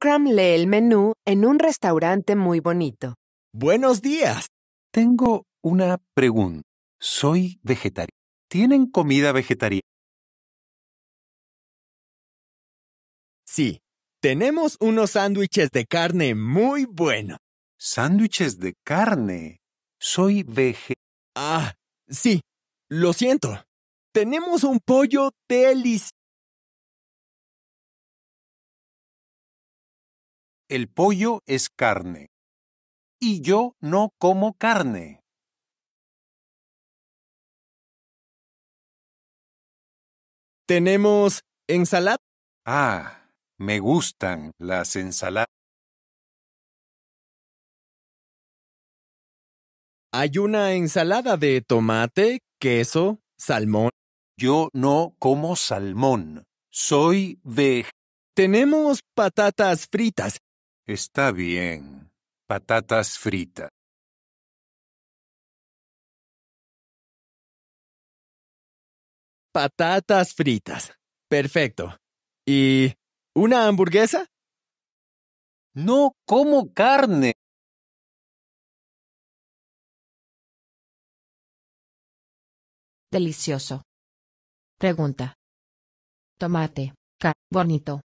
Cramle lee el menú en un restaurante muy bonito. Buenos días. Tengo una pregunta. Soy vegetariano. ¿Tienen comida vegetariana? Sí, tenemos unos sándwiches de carne muy buenos. ¿Sándwiches de carne? Soy veje. Ah, sí, lo siento. Tenemos un pollo delicioso. El pollo es carne. Y yo no como carne. ¿Tenemos ensalada? Ah, me gustan las ensaladas. Hay una ensalada de tomate, queso, salmón. Yo no como salmón. Soy de... Tenemos patatas fritas. Está bien. Patatas fritas. Patatas fritas. Perfecto. ¿Y una hamburguesa? No como carne. Delicioso. Pregunta. Tomate, bonito.